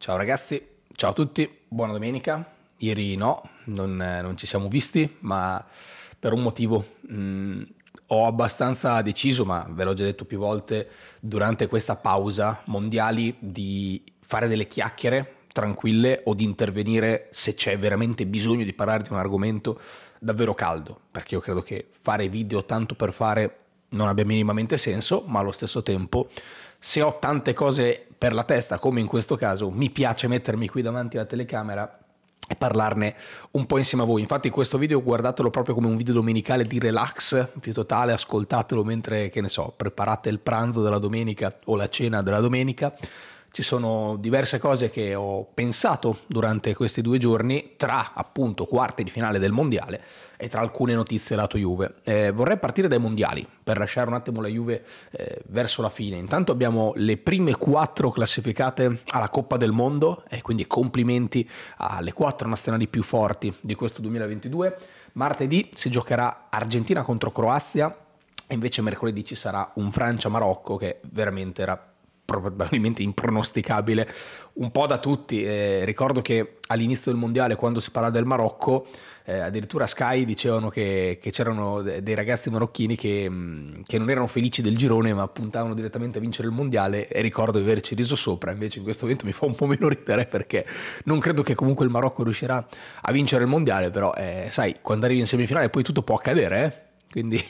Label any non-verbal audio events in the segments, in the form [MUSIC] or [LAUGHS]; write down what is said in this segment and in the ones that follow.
Ciao ragazzi, ciao a tutti, buona domenica. Ieri no, non, non ci siamo visti, ma per un motivo. Mm, ho abbastanza deciso, ma ve l'ho già detto più volte, durante questa pausa mondiali di fare delle chiacchiere tranquille o di intervenire se c'è veramente bisogno di parlare di un argomento davvero caldo, perché io credo che fare video tanto per fare non abbia minimamente senso, ma allo stesso tempo se ho tante cose per la testa, come in questo caso, mi piace mettermi qui davanti alla telecamera e parlarne un po' insieme a voi. Infatti questo video guardatelo proprio come un video domenicale di relax più totale, ascoltatelo mentre, che ne so, preparate il pranzo della domenica o la cena della domenica ci sono diverse cose che ho pensato durante questi due giorni, tra appunto quarti di finale del mondiale e tra alcune notizie lato Juve. Eh, vorrei partire dai mondiali per lasciare un attimo la Juve eh, verso la fine. Intanto abbiamo le prime quattro classificate alla Coppa del Mondo e quindi complimenti alle quattro nazionali più forti di questo 2022. Martedì si giocherà Argentina contro Croazia e invece mercoledì ci sarà un Francia-Marocco che veramente era probabilmente impronosticabile un po' da tutti. Eh, ricordo che all'inizio del mondiale, quando si parla del Marocco, eh, addirittura Sky dicevano che, che c'erano dei ragazzi marocchini che, mm, che, non erano felici del girone, ma puntavano direttamente a vincere il mondiale. E ricordo di averci riso sopra. Invece, in questo momento mi fa un po' meno ridere perché non credo che comunque il Marocco riuscirà a vincere il mondiale. Però, eh, sai, quando arrivi in semifinale, poi tutto può accadere, eh? quindi [LAUGHS]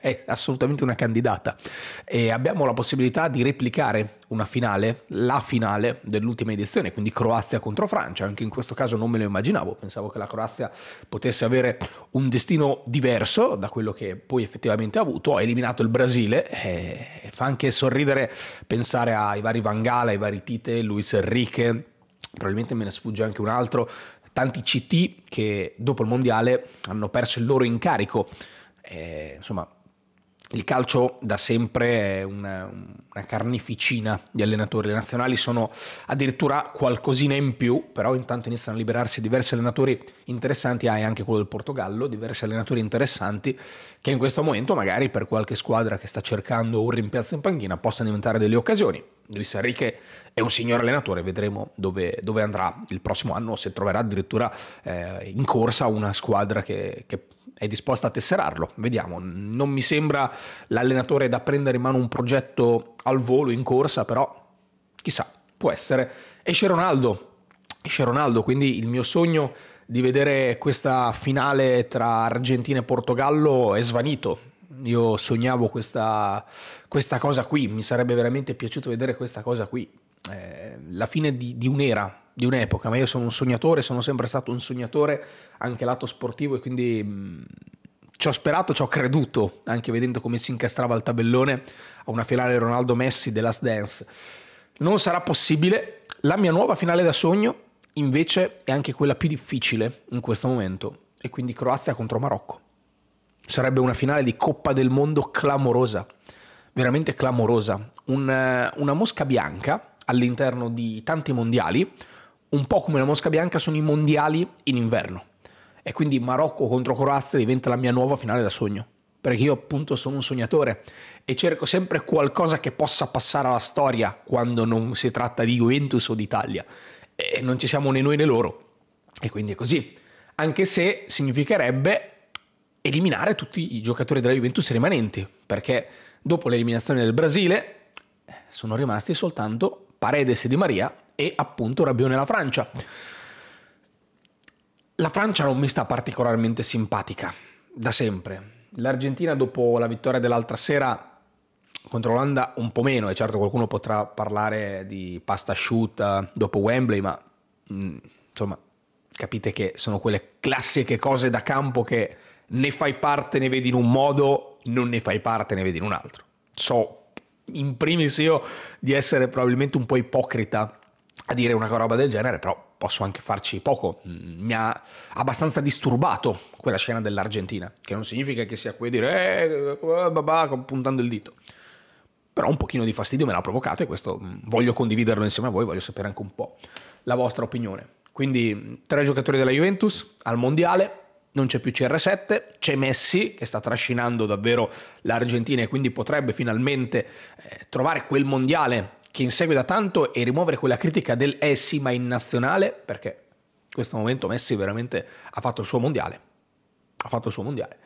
è assolutamente una candidata. E abbiamo la possibilità di replicare una finale, la finale dell'ultima edizione, quindi Croazia contro Francia, anche in questo caso non me lo immaginavo, pensavo che la Croazia potesse avere un destino diverso da quello che poi effettivamente ha avuto, ha eliminato il Brasile, e fa anche sorridere pensare ai vari Vangala, ai vari Tite, Luis Enrique, probabilmente me ne sfugge anche un altro, tanti CT che dopo il mondiale hanno perso il loro incarico eh, insomma, il calcio da sempre è una, una, carneficina di allenatori. Le nazionali sono addirittura qualcosina in più, però intanto iniziano a liberarsi diversi allenatori interessanti. Hai ah, anche quello del Portogallo, diversi allenatori interessanti che in questo momento, magari per qualche squadra che sta cercando un rimpiazzo in panchina, possano diventare delle occasioni. Luis Enrique è un signor allenatore, vedremo dove, dove andrà il prossimo anno, se troverà addirittura eh, in corsa una squadra che, che è disposta a tesserarlo. Vediamo, non mi sembra l'allenatore da prendere in mano un progetto al volo, in corsa, però chissà, può essere. Esce Ronaldo, esce Ronaldo, quindi il mio sogno di vedere questa finale tra Argentina e Portogallo è svanito. Io sognavo questa, questa cosa qui, mi sarebbe veramente piaciuto vedere questa cosa qui. Eh, la fine di, di un'era, di un'epoca, ma io sono un sognatore, sono sempre stato un sognatore anche lato sportivo e quindi mm, ci ho sperato, ci ho creduto, anche vedendo come si incastrava il tabellone a una finale Ronaldo Messi della Dance. Non sarà possibile, la mia nuova finale da sogno invece è anche quella più difficile in questo momento e quindi Croazia contro Marocco. Sarebbe una finale di Coppa del Mondo clamorosa, veramente clamorosa, un, eh, una mosca bianca all'interno di tanti mondiali un po' come la mosca bianca sono i mondiali in inverno. E quindi Marocco contro Croazia diventa la mia nuova finale da sogno. Perché io appunto sono un sognatore e cerco sempre qualcosa che possa passare alla storia quando non si tratta di Juventus o d'Italia. E non ci siamo né noi né loro. E quindi è così. Anche se significherebbe eliminare tutti i giocatori della Juventus rimanenti. Perché dopo l'eliminazione del Brasile eh, sono rimasti soltanto Paredes e Di Maria e appunto Rabiot la Francia. La Francia non mi sta particolarmente simpatica, da sempre. L'Argentina dopo la vittoria dell'altra sera contro l'Olanda un po' meno, e certo qualcuno potrà parlare di pasta asciutta dopo Wembley, ma mh, mm, insomma capite che sono quelle classiche cose da campo che ne fai parte, ne vedi in un modo, non ne fai parte, ne vedi in un altro. So in primis io di essere probabilmente un po' ipocrita a dire una roba del genere, però posso anche farci poco. Mm, mi ha abbastanza disturbato quella scena dell'Argentina, che non significa che sia qui a dire eh, puntando il dito. Però un pochino di fastidio me l'ha provocato e questo mm, voglio condividerlo insieme a voi, voglio sapere anche un po' la vostra opinione. Quindi tre giocatori della Juventus al Mondiale, non c'è più CR7, c'è Messi che sta trascinando davvero l'Argentina e quindi potrebbe finalmente eh, trovare quel mondiale che insegue da tanto e rimuovere quella critica del eh sì ma in nazionale, perché in questo momento Messi veramente ha fatto il suo mondiale, ha fatto il suo mondiale.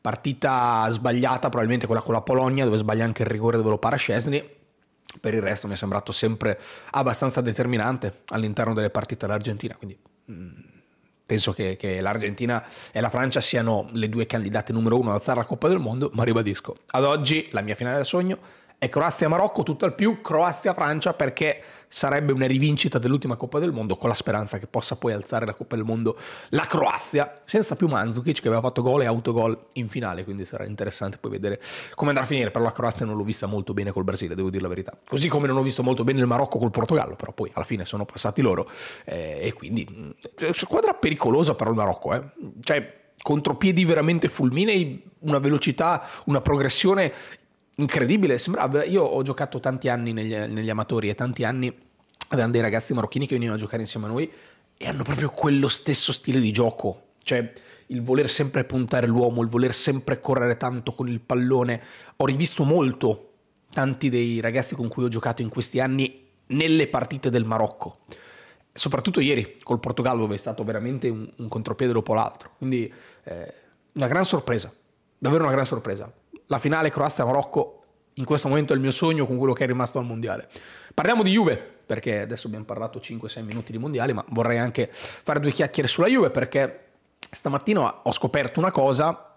Partita sbagliata probabilmente quella con la Polonia dove sbaglia anche il rigore dove lo para Scesni, per il resto mi è sembrato sempre abbastanza determinante all'interno delle partite dell'Argentina, quindi mm, penso che, che l'Argentina e la Francia siano le due candidate numero uno ad alzare la Coppa del Mondo, ma ribadisco, ad oggi la mia finale da sogno e Croazia-Marocco tutto al più Croazia-Francia perché sarebbe una rivincita dell'ultima Coppa del Mondo con la speranza che possa poi alzare la Coppa del Mondo la Croazia senza più Mandzukic che aveva fatto gol e autogol in finale quindi sarà interessante poi vedere come andrà a finire però la Croazia non l'ho vista molto bene col Brasile devo dire la verità così come non ho visto molto bene il Marocco col Portogallo però poi alla fine sono passati loro eh, e quindi eh, squadra pericolosa però il Marocco eh. cioè contropiedi veramente fulminei, una velocità, una progressione incredibile, sembrava, io ho giocato tanti anni negli, negli amatori e tanti anni avevano dei ragazzi marocchini che venivano a giocare insieme a noi e hanno proprio quello stesso stile di gioco, cioè il voler sempre puntare l'uomo, il voler sempre correre tanto con il pallone. Ho rivisto molto tanti dei ragazzi con cui ho giocato in questi anni nelle partite del Marocco. Soprattutto ieri col Portogallo, dove è stato veramente un, un contropiede dopo l'altro. Quindi eh, una gran sorpresa, davvero una gran sorpresa la finale Croazia-Marocco in questo momento è il mio sogno con quello che è rimasto al mondiale. Parliamo di Juve, perché adesso abbiamo parlato 5-6 minuti di mondiale, ma vorrei anche fare due chiacchiere sulla Juve perché stamattina ho scoperto una cosa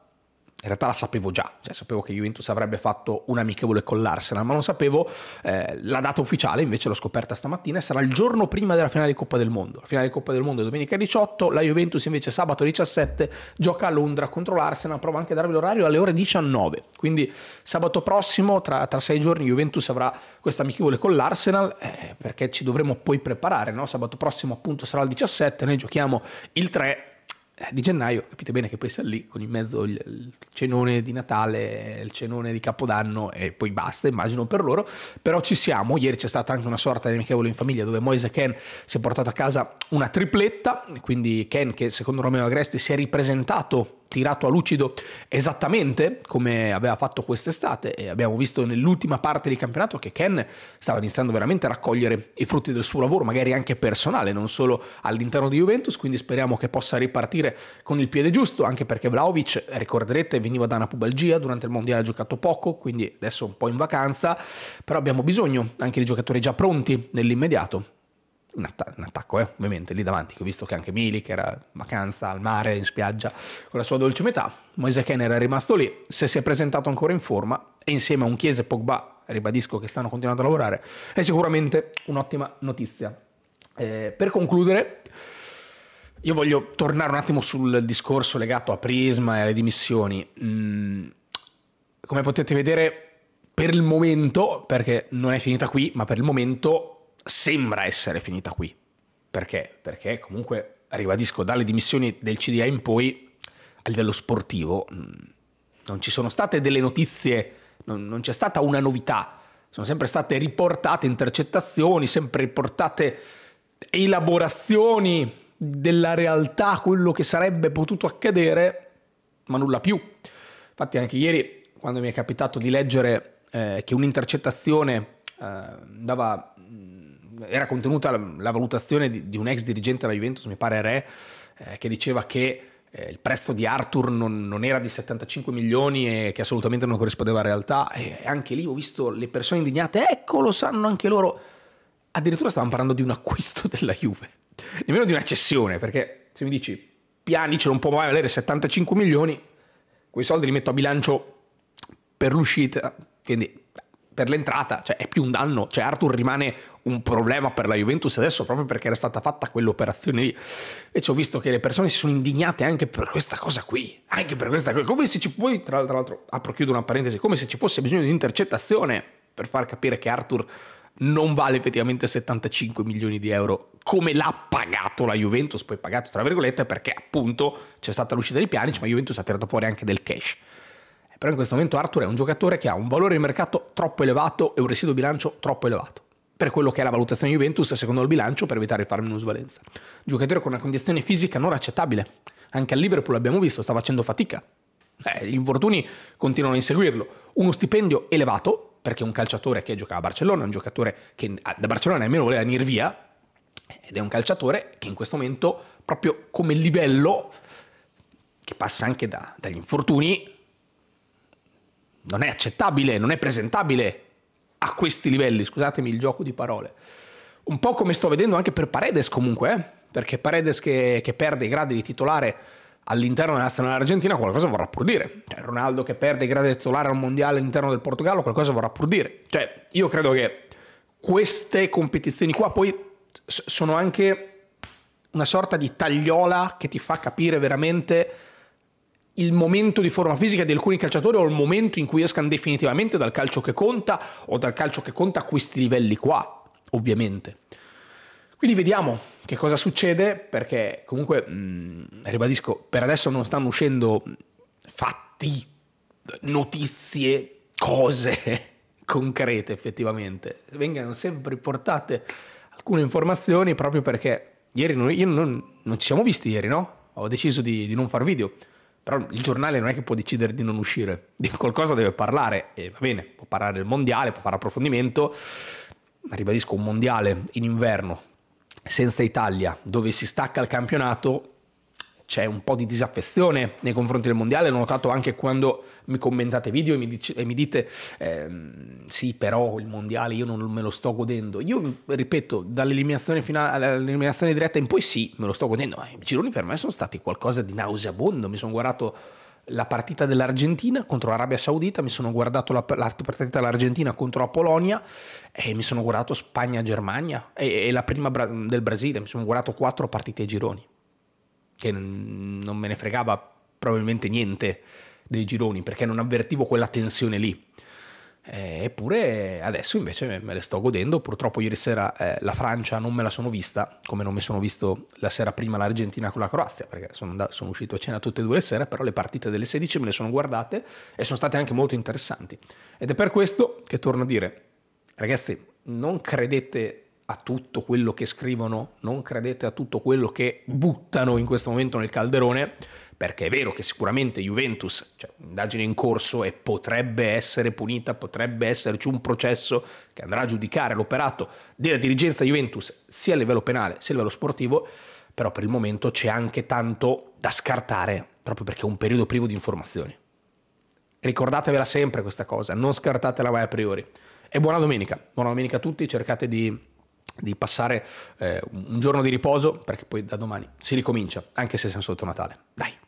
in realtà la sapevo già, cioè sapevo che Juventus avrebbe fatto un amichevole con l'Arsenal, ma non sapevo eh, la data ufficiale, invece l'ho scoperta stamattina, e sarà il giorno prima della finale di Coppa del Mondo. La finale di Coppa del Mondo è domenica 18, la Juventus invece sabato 17 gioca a Londra contro l'Arsenal, provo anche a darvi l'orario alle ore 19, quindi sabato prossimo, tra, tra sei giorni, Juventus avrà questa amichevole con l'Arsenal, eh, perché ci dovremo poi preparare, no? sabato prossimo appunto sarà il 17, noi giochiamo il 3 eh, di gennaio, capite bene che poi sta lì con in mezzo il, il, cenone di Natale, il cenone di Capodanno e poi basta, immagino per loro, però ci siamo, ieri c'è stata anche una sorta di amichevole in famiglia dove Moise Ken si è portato a casa una tripletta, quindi Ken che secondo Romeo Agresti si è ripresentato tirato a lucido esattamente come aveva fatto quest'estate e abbiamo visto nell'ultima parte di campionato che Ken stava iniziando veramente a raccogliere i frutti del suo lavoro, magari anche personale, non solo all'interno di Juventus, quindi speriamo che possa ripartire con il piede giusto, anche perché Vlaovic, ricorderete, veniva da una pubalgia, durante il Mondiale ha giocato poco, quindi adesso un po' in vacanza, però abbiamo bisogno anche di giocatori già pronti nell'immediato un, att- un attacco, eh, ovviamente, lì davanti, che ho visto che anche Milik era in vacanza al mare, in spiaggia, con la sua dolce metà, Moise Ken era rimasto lì, se si è presentato ancora in forma, e insieme a un Chiese Pogba, ribadisco che stanno continuando a lavorare, è sicuramente un'ottima notizia. Eh, per concludere, io voglio tornare un attimo sul discorso legato a Prisma e alle dimissioni. Mm, come potete vedere, per il momento, perché non è finita qui, ma per il momento sembra essere finita qui. Perché? Perché comunque, ribadisco, dalle dimissioni del CDA in poi, a livello sportivo, mm, non ci sono state delle notizie, non, non c'è stata una novità. Sono sempre state riportate intercettazioni, sempre riportate elaborazioni della realtà, quello che sarebbe potuto accadere, ma nulla più. Infatti anche ieri, quando mi è capitato di leggere eh, che un'intercettazione eh, dava era contenuta la, valutazione di, di, un ex dirigente della Juventus, mi pare Re, eh, che diceva che eh, il prezzo di Arthur non, non, era di 75 milioni e che assolutamente non corrispondeva alla realtà. E anche lì ho visto le persone indignate, ecco lo sanno anche loro. Addirittura stavamo parlando di un acquisto [LAUGHS] della Juve, nemmeno di una cessione, perché se mi dici Piani ce non può mai valere 75 milioni, quei soldi li metto a bilancio per l'uscita, quindi per l'entrata, cioè è più un danno, cioè Arthur rimane un problema per la Juventus adesso proprio perché era stata fatta quell'operazione lì. Invece ho visto che le persone si sono indignate anche per questa cosa qui, anche per questa cosa, come se ci poi tra l'altro apro chiudo una parentesi, come se ci fosse bisogno di intercettazione per far capire che Arthur non vale effettivamente 75 milioni di euro come l'ha pagato la Juventus, poi pagato tra virgolette perché appunto c'è stata l'uscita di Pjanic, ma Juventus ha tirato fuori anche del cash. Però in questo momento Arthur è un giocatore che ha un valore di mercato troppo elevato e un residuo bilancio troppo elevato. Per quello che è la valutazione Juventus, secondo il bilancio, per evitare di fare minusvalenza. Giocatore con una condizione fisica non accettabile. Anche al Liverpool abbiamo visto, sta facendo fatica. Eh, gli infortuni continuano a inseguirlo. Uno stipendio elevato, perché un calciatore che giocava a Barcellona è un giocatore che da Barcellona nemmeno voleva venire via, ed è un calciatore che in questo momento, proprio come livello, che passa anche da, dagli infortuni, non è accettabile, non è presentabile a questi livelli, scusatemi il gioco di parole. Un po' come sto vedendo anche per Paredes comunque, eh? perché Paredes che, che, perde i gradi di titolare all'interno della nazionale argentina qualcosa vorrà pur dire. Cioè, Ronaldo che perde i gradi di titolare al mondiale all'interno del Portogallo qualcosa vorrà pur dire. Cioè, io credo che queste competizioni qua poi sono anche una sorta di tagliola che ti fa capire veramente il momento di forma fisica di alcuni calciatori o il momento in cui escano definitivamente dal calcio che conta o dal calcio che conta a questi livelli qua, ovviamente. Quindi vediamo che cosa succede perché comunque, mh, mm, ribadisco, per adesso non stanno uscendo fatti, notizie, cose [LAUGHS] concrete effettivamente. Vengano sempre portate alcune informazioni proprio perché ieri noi, io non, non, ci siamo visti ieri, no? Ho deciso di, di non far video però il giornale non è che può decidere di non uscire, di qualcosa deve parlare, e va bene, può parlare del mondiale, può fare approfondimento, ma ribadisco un mondiale in inverno senza Italia, dove si stacca il campionato, c'è un po' di disaffezione nei confronti del mondiale, l'ho notato anche quando mi commentate video e mi, dice, e mi dite ehm, sì però il mondiale io non me lo sto godendo, io ripeto dall'eliminazione, finale, all'eliminazione diretta in poi sì me lo sto godendo, ma i gironi per me sono stati qualcosa di nauseabondo, mi sono guardato la partita dell'Argentina contro l'Arabia Saudita, mi sono guardato la, la partita dell'Argentina contro la Polonia e mi sono guardato Spagna-Germania e, e la prima bra- del Brasile, mi sono guardato quattro partite ai gironi che non me ne fregava probabilmente niente dei gironi perché non avvertivo quella tensione lì. Eh, eppure adesso invece me le sto godendo. Purtroppo ieri sera eh, la Francia non me la sono vista, come non mi sono visto la sera prima l'Argentina con la Croazia, perché sono, andato, sono uscito a cena tutte e due le sere, però le partite delle 16 me le sono guardate e sono state anche molto interessanti. Ed è per questo che torno a dire, ragazzi, non credete a tutto quello che scrivono, non credete a tutto quello che buttano in questo momento nel calderone, perché è vero che sicuramente Juventus, cioè un'indagine in corso e potrebbe essere punita, potrebbe esserci un processo che andrà a giudicare l'operato della dirigenza Juventus sia a livello penale sia a livello sportivo, però per il momento c'è anche tanto da scartare, proprio perché è un periodo privo di informazioni. Ricordatevela sempre questa cosa, non scartatela mai a priori. E buona domenica, buona domenica a tutti, cercate di di passare eh, un giorno di riposo perché poi da domani si ricomincia, anche se siamo sotto Natale. Dai!